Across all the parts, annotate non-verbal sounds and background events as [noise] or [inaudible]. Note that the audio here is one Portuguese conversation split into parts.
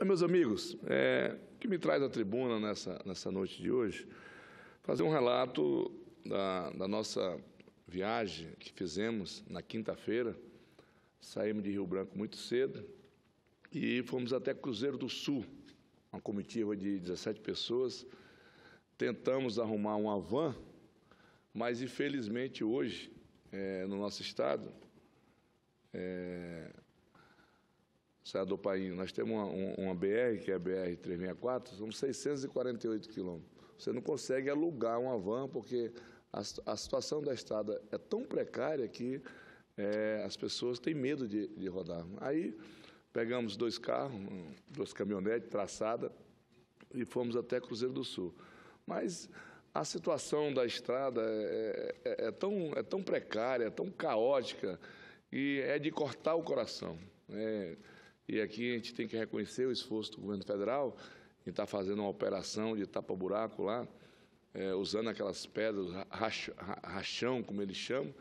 Ah, meus amigos, é, o que me traz à tribuna nessa, nessa noite de hoje, fazer um relato da, da nossa viagem que fizemos na quinta-feira. Saímos de Rio Branco muito cedo e fomos até Cruzeiro do Sul, uma comitiva de 17 pessoas. Tentamos arrumar uma van, mas infelizmente hoje, é, no nosso estado, é, Senador Painho, nós temos uma, uma BR, que é a BR-364, são 648 quilômetros. Você não consegue alugar uma van, porque a, a situação da estrada é tão precária que é, as pessoas têm medo de, de rodar. Aí pegamos dois carros, duas caminhonetes traçadas e fomos até Cruzeiro do Sul. Mas a situação da estrada é, é, é, é tão, é tão precária, é tão caótica, e é de cortar o coração. É, e aqui a gente tem que reconhecer o esforço do governo federal em estar tá fazendo uma operação de tapa-buraco lá, é, usando aquelas pedras, rachão, como eles chamam,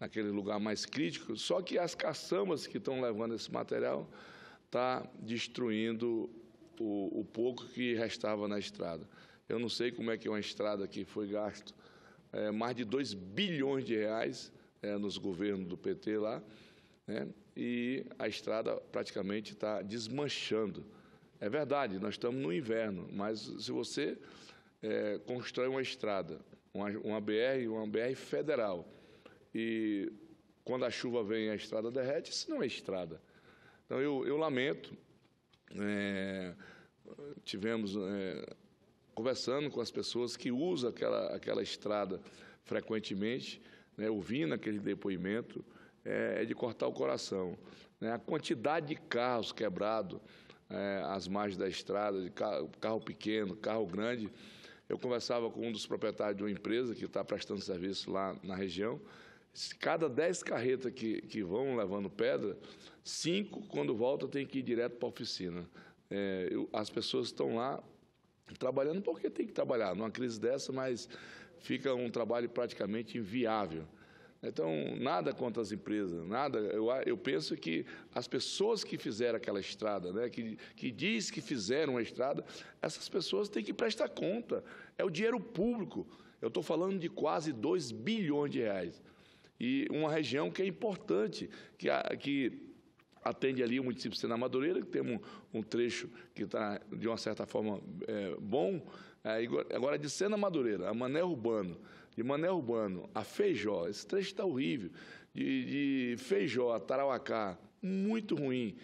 naquele lugar mais crítico. Só que as caçambas que estão levando esse material está destruindo o, o, pouco que restava na estrada. Eu não sei como é que uma estrada que foi gasto é, mais de 2 bilhões de reais é, nos governos do PT lá, né? e a estrada praticamente está desmanchando. É verdade, nós estamos no inverno, mas se você é, constrói uma estrada, uma, uma BR, uma BR federal, e quando a chuva vem a estrada derrete, isso não é estrada. Então eu, eu lamento, é, tivemos é, conversando com as pessoas que usam aquela, aquela estrada frequentemente, né, ouvindo aquele depoimento, é, de cortar o coração. Né? A quantidade de carros quebrados é, às margens da estrada, de carro, carro, pequeno, carro grande. Eu conversava com um dos proprietários de uma empresa que está prestando serviço lá na região. Cada dez carretas que, que vão levando pedra, cinco, quando volta, tem que ir direto para a oficina. É, eu, as pessoas estão lá trabalhando porque tem que trabalhar. Numa crise dessa, mas fica um trabalho praticamente inviável. Então, nada contra as empresas, nada. Eu, eu penso que as pessoas que fizeram aquela estrada, né, que, que diz que fizeram a estrada, essas pessoas têm que prestar conta. É o dinheiro público. Eu estou falando de quase 2 bilhões de reais. E uma região que é importante, que, que atende ali o município de Sena Madureira, que tem um, um trecho que está, de uma certa forma, é, bom. É, agora, de Sena Madureira, a Mané Urbano de Mané Urbano a Feijó, esse trecho está horrível, de, de Feijó a Tarauacá, muito ruim,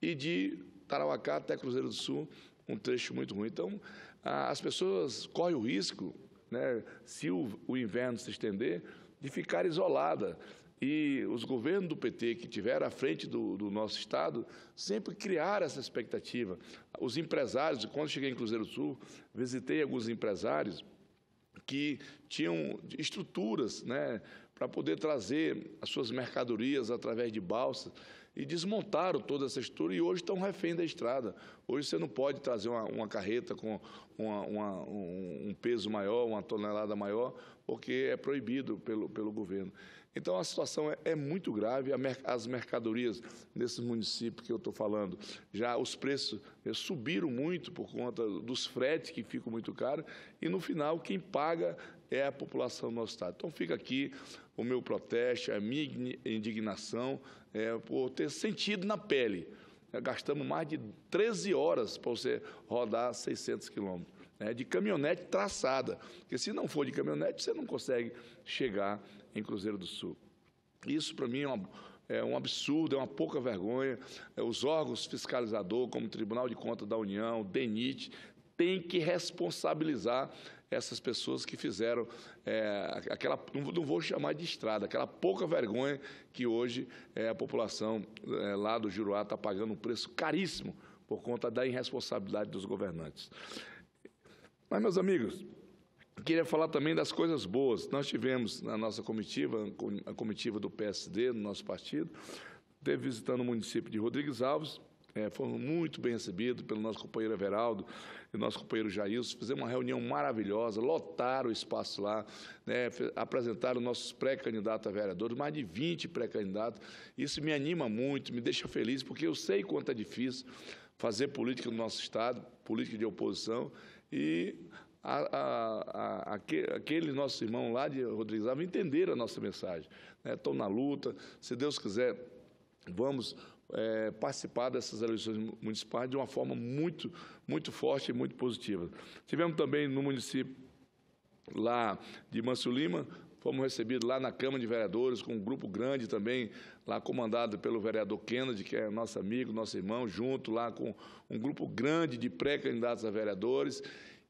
e de Tarauacá até Cruzeiro do Sul, um trecho muito ruim. Então, as pessoas correm o risco, né, se o, o inverno se estender, de ficar isolada. E os governos do PT que tiveram à frente do, do, nosso Estado sempre criaram essa expectativa. Os empresários, quando cheguei em Cruzeiro do Sul, visitei alguns empresários que tinham estruturas né, para poder trazer as suas mercadorias através de balsas e desmontaram toda essa estrutura e hoje estão refém da estrada. Hoje você não pode trazer uma, uma carreta com uma, uma, um peso maior, uma tonelada maior, porque é proibido pelo, pelo governo. Então a situação é, é muito grave, as mercadorias nesses municípios que eu estou falando, já os preços eh, subiram muito por conta dos fretes que ficam muito caros, e no final quem paga é a população do nosso Estado. Então fica aqui o meu protesto, a minha indignação é, por ter sentido na pele. É, gastamos mais de 13 horas para você rodar 600 quilômetros. Né, de caminhonete traçada, porque se não for de caminhonete, você não consegue chegar em Cruzeiro do Sul. Isso, para mim, é uma, é um absurdo, é uma pouca vergonha. É, os órgãos fiscalizadores, como o Tribunal de Contas da União, DENIT, têm que responsabilizar essas pessoas que fizeram é, aquela, não vou chamar de estrada, aquela pouca vergonha que hoje é, a população é, lá do Juruá está pagando um preço caríssimo por conta da irresponsabilidade dos governantes. Mas, meus amigos, queria falar também das coisas boas. Nós tivemos na nossa comitiva, a comitiva do PSD, no nosso partido, teve visitando o município de Rodrigues Alves, é, fomos muito bem recebidos pelo nosso companheiro Everaldo e nosso companheiro Jailson. Fizemos uma reunião maravilhosa, lotaram o espaço lá, né, apresentaram nossos pré-candidatos a vereadores, mais de 20 pré-candidatos. Isso me anima muito, me deixa feliz, porque eu sei quanto é difícil fazer política no nosso Estado, política de oposição, e a, a, aquele nosso irmão lá de Rodrigues Alves entender a nossa mensagem. Estou né? na luta, se Deus quiser, vamos é, participar dessas eleições municipais de uma forma muito, muito forte e muito positiva. Tivemos também no município lá de Manso Lima, fomos recebidos lá na Câmara de Vereadores, com um grupo grande também, lá comandado pelo vereador Kennedy, que é nosso amigo, nosso irmão, junto lá com um grupo grande de pré-candidatos a vereadores,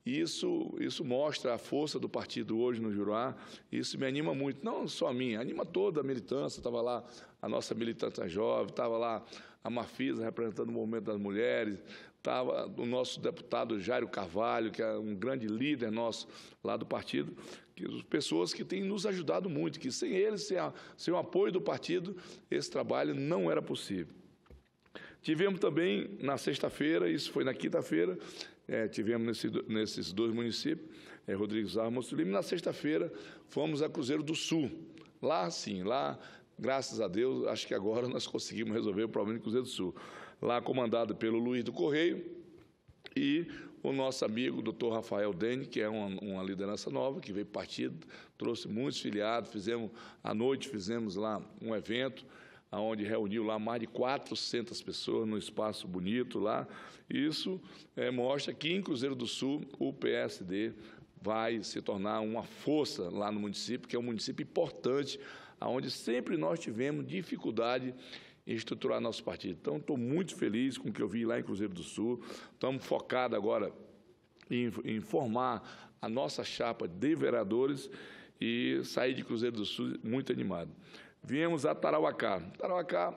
e isso, isso mostra a força do partido hoje no Juruá, isso me anima muito, não só a mim, anima toda a militância, estava lá a nossa militância jovem, estava lá a Mafisa representando o movimento das mulheres, estava o nosso deputado Jairo Carvalho, que é um grande líder nosso lá do partido, que, pessoas que têm nos ajudado muito, que sem eles, sem, a, sem o apoio do partido, esse trabalho não era possível. Tivemos também na sexta-feira, isso foi na quinta-feira, é, tivemos nesse, nesses dois municípios, é, Rodrigues Armas e Na sexta-feira fomos a Cruzeiro do Sul. Lá sim, lá graças a Deus, acho que agora [laughs] nós conseguimos resolver o problema do Cruzeiro do Sul. Lá comandado pelo Luiz do Correio e o nosso amigo doutor Rafael Dene, que é uma, uma, liderança nova, que veio partido, trouxe muitos filiados, fizemos, à noite fizemos lá um evento, onde reuniu lá mais de 400 pessoas num espaço bonito lá. Isso é, mostra que em Cruzeiro do Sul o PSD vai se tornar uma força lá no município, que é um município importante, onde sempre nós tivemos dificuldade em estruturar nosso partido. Então, estou muito feliz com o que eu vi lá em Cruzeiro do Sul. Estamos focados agora em, em formar a nossa chapa de vereadores e sair de Cruzeiro do Sul muito animado. Viemos a Tarauacá. Tarauacá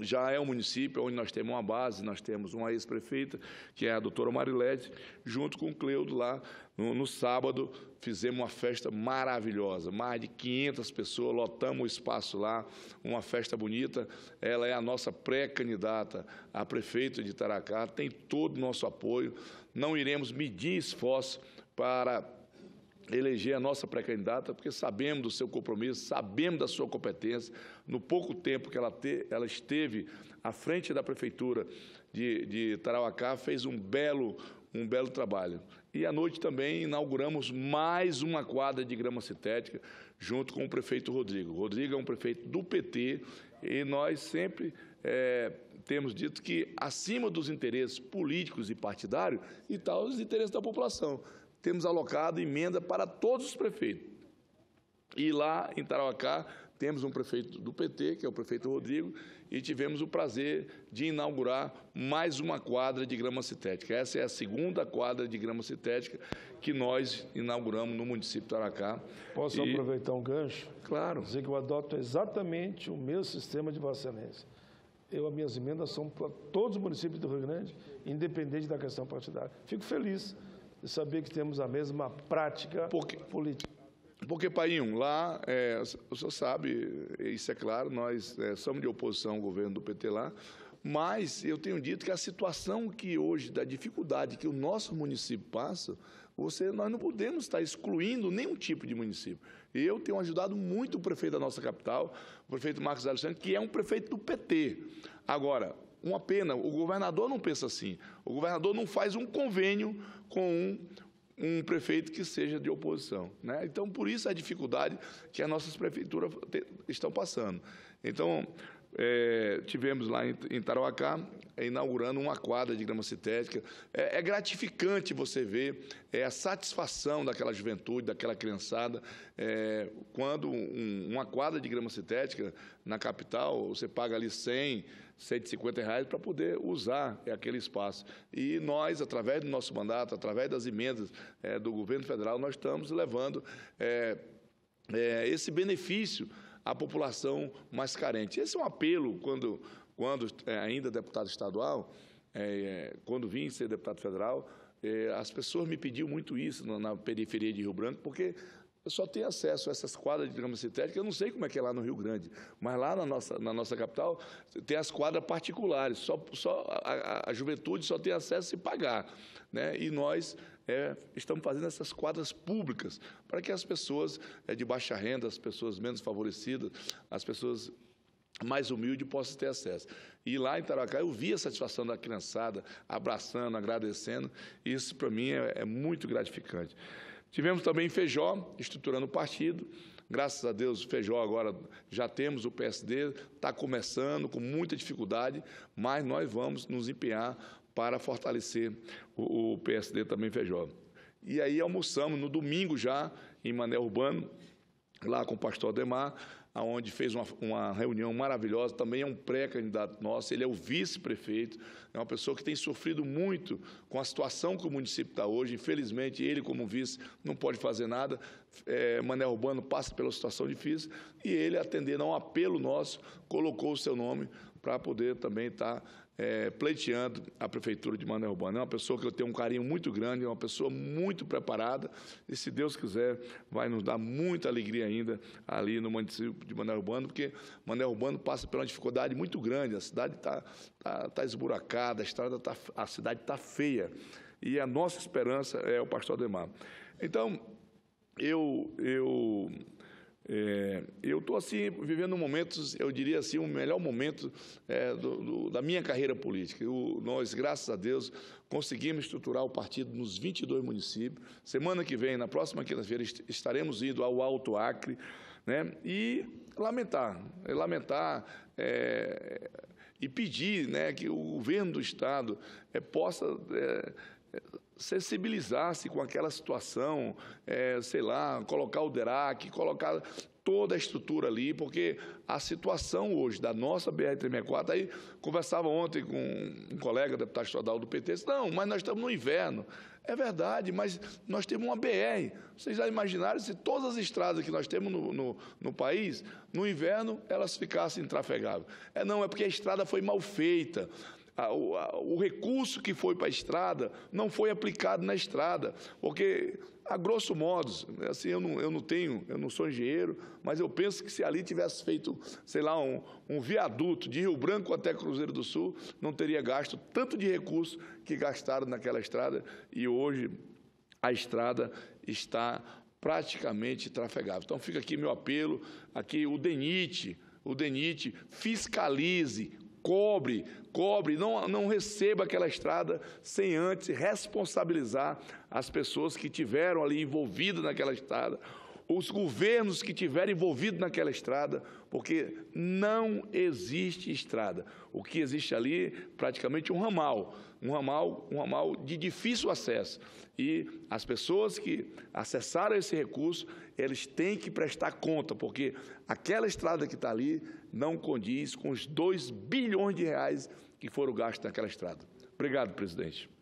já é um município onde nós temos uma base, nós temos uma ex-prefeita, que é a doutora Marilete, junto com o Cleudo lá, no, no, sábado, fizemos uma festa maravilhosa, mais de 500 pessoas, lotamos o espaço lá, uma festa bonita, ela é a nossa pré-candidata a prefeito de Taracá, tem todo o nosso apoio, não iremos medir esforço para eleger a nossa pré-candidata, porque sabemos do seu compromisso, sabemos da sua competência. No pouco tempo que ela, te, ela esteve à frente da Prefeitura de, de Tarauacá, fez um belo, um belo trabalho. E à noite também inauguramos mais uma quadra de grama sintética, junto com o prefeito Rodrigo. Rodrigo é um prefeito do PT e nós sempre é, temos dito que, acima dos interesses políticos e partidários, e tal, tá os interesses da população temos alocado emenda para todos os prefeitos. E lá em Tarauacá temos um prefeito do PT, que é o prefeito Rodrigo, e tivemos o prazer de inaugurar mais uma quadra de grama sintética. Essa é a segunda quadra de grama sintética que nós inauguramos no município de Tarauacá. Posso e... aproveitar um gancho? Claro. Dizer que eu adoto exatamente o meu sistema de vacinência. Eu, as minhas emendas são para todos os municípios do Rio Grande, independente da questão partidária. Fico feliz e saber que temos a mesma prática porque, política. Porque, Painho, lá, é, o senhor sabe, isso é claro, nós é, somos de oposição ao governo do PT lá, mas eu tenho dito que a situação que hoje, da dificuldade que o nosso município passa, você, nós não podemos estar excluindo nenhum tipo de município. Eu tenho ajudado muito o prefeito da nossa capital, o prefeito Marcos Alexandre, que é um prefeito do PT. Agora, uma pena. O governador não pensa assim. O governador não faz um convênio com um, um prefeito que seja de oposição. Né? Então, por isso a dificuldade que as nossas prefeituras te, estão passando. Então, é, tivemos lá em, em Tarauacá, é, inaugurando uma quadra de grama sintética. É, é gratificante você ver é, a satisfação daquela juventude, daquela criançada, é, quando um, uma quadra de grama sintética na capital, você paga ali 100, 150 reais para poder usar aquele espaço. E nós, através do nosso mandato, através das emendas é, do governo federal, nós estamos levando é, é, esse benefício à população mais carente. Esse é um apelo, quando, quando ainda deputado estadual, quando vim ser deputado federal, as pessoas me pediam muito isso na, periferia de Rio Branco, porque eu só tenho acesso a essas quadras de grama sintética, eu não sei como é que é lá no Rio Grande, mas lá na nossa, na nossa capital tem as quadras particulares, só, só a, a, a juventude só tem acesso se pagar. Né? E nós é, estamos fazendo essas quadras públicas para que as pessoas é, de baixa renda, as pessoas menos favorecidas, as pessoas mais humilde possa ter acesso. E lá em Taracá eu vi a satisfação da criançada, abraçando, agradecendo. Isso para mim é, é muito gratificante. Tivemos também Feijó, estruturando o partido. Graças a Deus, Feijó agora já temos o PSD, está começando com muita dificuldade, mas nós vamos nos empenhar para fortalecer o, o PSD também Feijó. E aí almoçamos no domingo já, em Mané Urbano, lá com o pastor Ademar, onde fez uma, uma, reunião maravilhosa, também é um pré-candidato nosso, ele é o vice-prefeito, é uma pessoa que tem sofrido muito com a situação que o município está hoje, infelizmente ele como vice não pode fazer nada, é, Mané Urbano passa pela situação difícil, e ele atendendo a um apelo nosso, colocou o seu nome para poder também estar tá, é, pleiteando a Prefeitura de Mané Urbano. É uma pessoa que eu tenho um carinho muito grande, é uma pessoa muito preparada e, se Deus quiser, vai nos dar muita alegria ainda ali no município de Mané Urbano, porque Mané Urbano passa por uma dificuldade muito grande, a cidade está tá, tá esburacada, a, estrada tá, a cidade está feia. E a nossa esperança é o pastor Ademar. Então, eu, eu é, eu estou assim, vivendo um momento, eu diria assim, o um melhor momento é, do, do, da minha carreira política. Eu, nós, graças a Deus, conseguimos estruturar o partido nos 22 municípios. Semana que vem, na próxima quinta-feira, estaremos indo ao Alto Acre. Né? E lamentar, é, lamentar é, e pedir né, que o governo do Estado é, possa é, sensibilizar-se com aquela situação, é, sei lá, colocar o DERAC, colocar toda a estrutura ali, porque a situação hoje da nossa BR-364, aí conversava ontem com um colega deputado estadual do PT, disse, não, mas nós estamos no inverno. É verdade, mas nós temos uma BR. Vocês já imaginaram se todas as estradas que nós temos no, no, no país, no inverno, elas ficassem intrafegáveis? É não, é porque a estrada foi mal feita o recurso que foi para a estrada não foi aplicado na estrada, porque, a grosso modo, assim, eu não, eu não tenho, eu não sou engenheiro, mas eu penso que se ali tivesse feito, sei lá, um, um viaduto de Rio Branco até Cruzeiro do Sul, não teria gasto tanto de recurso que gastaram naquela estrada, e hoje a estrada está praticamente trafegável. Então fica aqui meu apelo, aqui o DENIT, o DENIT fiscalize, cobre, cobre, não, não receba aquela estrada sem antes responsabilizar as pessoas que tiveram ali envolvidas naquela estrada os governos que tiverem envolvido naquela estrada, porque não existe estrada. O que existe ali é praticamente um ramal, um ramal, um ramal de difícil acesso. E as pessoas que acessaram esse recurso, eles têm que prestar conta, porque aquela estrada que está ali não condiz com os 2 bilhões de reais que foram gastos naquela estrada. Obrigado, presidente.